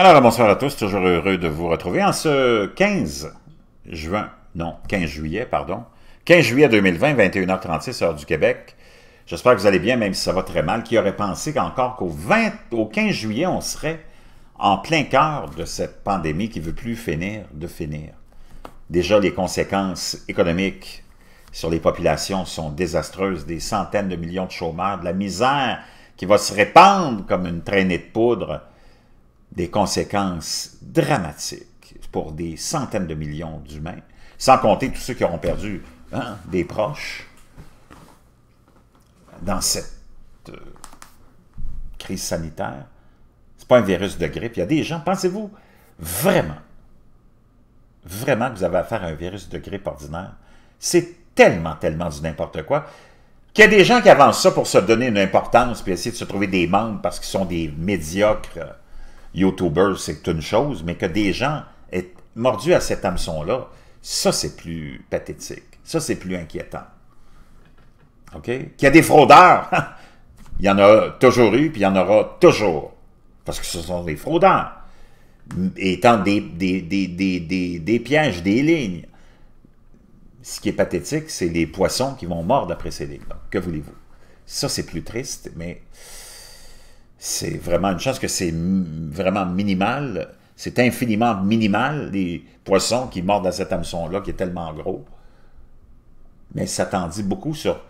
Alors, bonsoir à tous. Toujours heureux de vous retrouver en ce 15 juin, non, 15 juillet, pardon. 15 juillet 2020, 21h36, heure du Québec. J'espère que vous allez bien, même si ça va très mal. Qui aurait pensé qu'encore qu'au au 15 juillet, on serait en plein cœur de cette pandémie qui ne veut plus finir de finir. Déjà, les conséquences économiques sur les populations sont désastreuses. Des centaines de millions de chômeurs, de la misère qui va se répandre comme une traînée de poudre des conséquences dramatiques pour des centaines de millions d'humains, sans compter tous ceux qui auront perdu hein, des proches dans cette euh, crise sanitaire. C'est pas un virus de grippe. Il y a des gens, pensez-vous vraiment, vraiment que vous avez affaire à un virus de grippe ordinaire? C'est tellement, tellement du n'importe quoi qu'il y a des gens qui avancent ça pour se donner une importance et essayer de se trouver des membres parce qu'ils sont des médiocres YouTuber, c'est une chose, mais que des gens aient mordu à cet hameçon-là, ça, c'est plus pathétique. Ça, c'est plus inquiétant. OK? Qu'il y a des fraudeurs, il y en a toujours eu, puis il y en aura toujours. Parce que ce sont des fraudeurs. Étant des, des, pièges, des lignes. Ce qui est pathétique, c'est les poissons qui vont mordre après ces lignes. Que voulez-vous? Ça, c'est plus triste, mais c'est vraiment une chance que c'est vraiment minimal. C'est infiniment minimal, les poissons qui mordent dans cet hameçon-là, qui est tellement gros. Mais ça t'en dit beaucoup sur,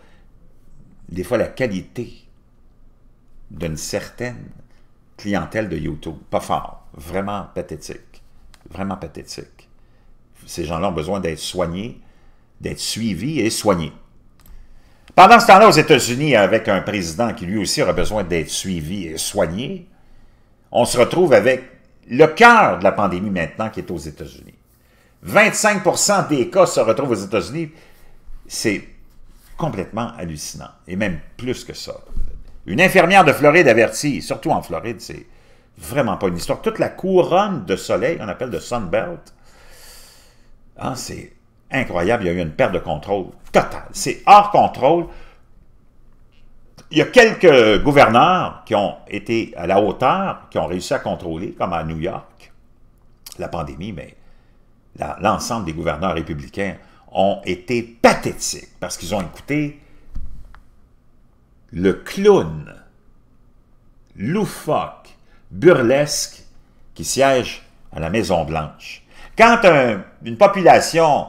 des fois, la qualité d'une certaine clientèle de YouTube. Pas fort. Vraiment pathétique. Vraiment pathétique. Ces gens-là ont besoin d'être soignés, d'être suivis et soignés. Pendant ce temps-là, aux États-Unis, avec un président qui lui aussi aura besoin d'être suivi et soigné, on se retrouve avec le cœur de la pandémie maintenant qui est aux États-Unis. 25 des cas se retrouvent aux États-Unis. C'est complètement hallucinant, et même plus que ça. Une infirmière de Floride avertit, surtout en Floride, c'est vraiment pas une histoire. Toute la couronne de soleil, on appelle de Sunbelt, hein, c'est incroyable, il y a eu une perte de contrôle totale. C'est hors contrôle. Il y a quelques gouverneurs qui ont été à la hauteur, qui ont réussi à contrôler, comme à New York, la pandémie, mais l'ensemble des gouverneurs républicains ont été pathétiques parce qu'ils ont écouté le clown loufoque, burlesque, qui siège à la Maison-Blanche. Quand une population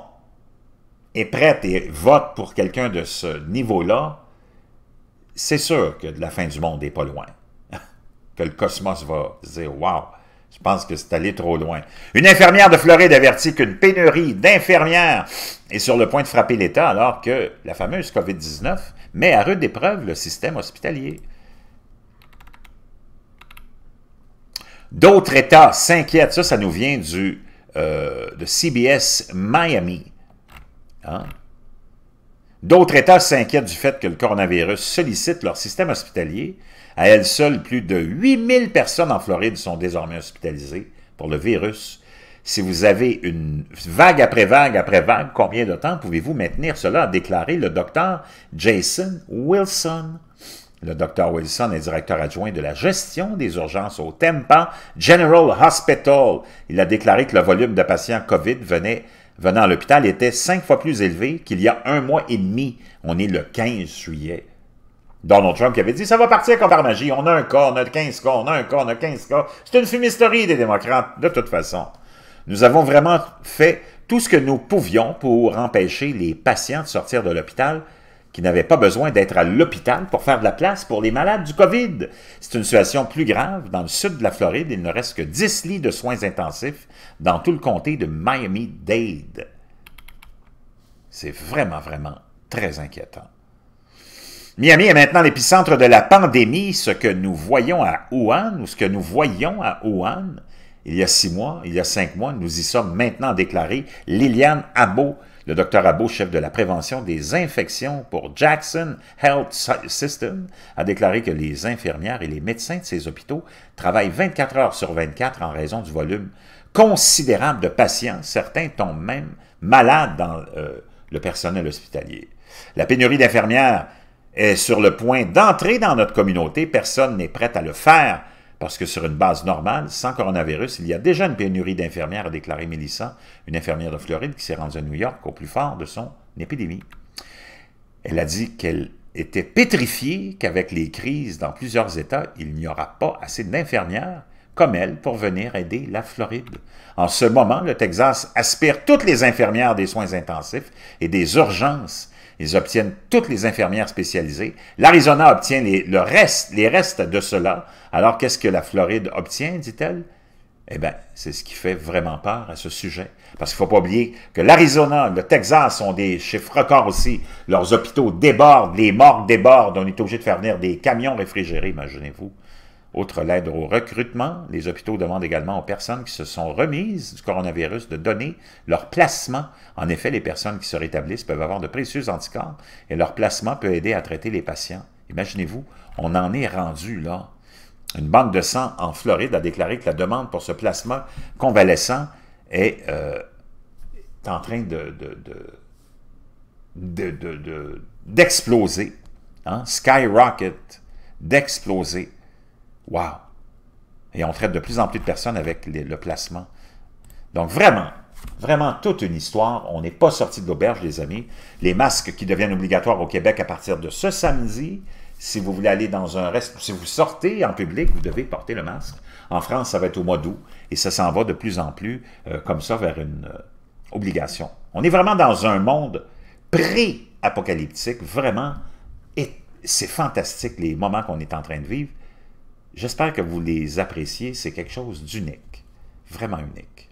est prête et vote pour quelqu'un de ce niveau-là, c'est sûr que la fin du monde n'est pas loin. que le cosmos va dire « Wow, je pense que c'est allé trop loin ». Une infirmière de Floride avertit qu'une pénurie d'infirmières est sur le point de frapper l'État alors que la fameuse COVID-19 met à rude épreuve le système hospitalier. D'autres États s'inquiètent, ça, ça nous vient du, euh, de CBS Miami. Hein? D'autres États s'inquiètent du fait que le coronavirus sollicite leur système hospitalier. À elle seule, plus de 8000 personnes en Floride sont désormais hospitalisées pour le virus. Si vous avez une vague après vague après vague, combien de temps pouvez-vous maintenir cela, a déclaré le docteur Jason Wilson. Le docteur Wilson est directeur adjoint de la gestion des urgences au Tampa General Hospital. Il a déclaré que le volume de patients COVID venait venant à l'hôpital était cinq fois plus élevé qu'il y a un mois et demi. On est le 15 juillet. Donald Trump avait dit « Ça va partir comme par magie. On a un cas, on a 15 cas, on a un cas, on a 15 cas. » C'est une fumisterie des démocrates, de toute façon. Nous avons vraiment fait tout ce que nous pouvions pour empêcher les patients de sortir de l'hôpital qui n'avaient pas besoin d'être à l'hôpital pour faire de la place pour les malades du COVID. C'est une situation plus grave. Dans le sud de la Floride, il ne reste que 10 lits de soins intensifs dans tout le comté de Miami-Dade. C'est vraiment, vraiment très inquiétant. Miami est maintenant l'épicentre de la pandémie. Ce que nous voyons à Wuhan, ou ce que nous voyons à Wuhan, il y a six mois, il y a cinq mois, nous y sommes maintenant déclarés. Liliane Abo, le docteur Abo, chef de la prévention des infections pour Jackson Health System, a déclaré que les infirmières et les médecins de ces hôpitaux travaillent 24 heures sur 24 en raison du volume considérable de patients. Certains tombent même malades dans euh, le personnel hospitalier. La pénurie d'infirmières est sur le point d'entrer dans notre communauté. Personne n'est prête à le faire parce que sur une base normale, sans coronavirus, il y a déjà une pénurie d'infirmières, a déclaré Melissa, une infirmière de Floride qui s'est rendue à New York au plus fort de son épidémie. Elle a dit qu'elle était pétrifiée qu'avec les crises dans plusieurs États, il n'y aura pas assez d'infirmières comme elle pour venir aider la Floride. En ce moment, le Texas aspire toutes les infirmières des soins intensifs et des urgences. Ils obtiennent toutes les infirmières spécialisées. L'Arizona obtient les, le reste, les restes de cela. Alors, qu'est-ce que la Floride obtient, dit-elle? Eh bien, c'est ce qui fait vraiment peur à ce sujet. Parce qu'il ne faut pas oublier que l'Arizona, le Texas ont des chiffres records aussi. Leurs hôpitaux débordent, les morts débordent. On est obligé de faire venir des camions réfrigérés, imaginez-vous. Outre l'aide au recrutement, les hôpitaux demandent également aux personnes qui se sont remises du coronavirus de donner leur placement. En effet, les personnes qui se rétablissent peuvent avoir de précieux anticorps et leur placement peut aider à traiter les patients. Imaginez-vous, on en est rendu là. Une banque de sang en Floride a déclaré que la demande pour ce placement convalescent est, euh, en train d'exploser, de, de, hein, skyrocket, d'exploser. Wow! Et on traite de plus en plus de personnes avec le placement. Donc vraiment, vraiment toute une histoire. On n'est pas sorti de l'auberge, les amis. Les masques qui deviennent obligatoires au Québec à partir de ce samedi. Si vous voulez aller dans un reste, si vous sortez en public, vous devez porter le masque. En France, ça va être au mois d'août et ça s'en va de plus en plus euh, comme ça vers une euh, obligation. On est vraiment dans un monde pré-apocalyptique, vraiment. Et c'est fantastique les moments qu'on est en train de vivre. J'espère que vous les appréciez. C'est quelque chose d'unique, vraiment unique.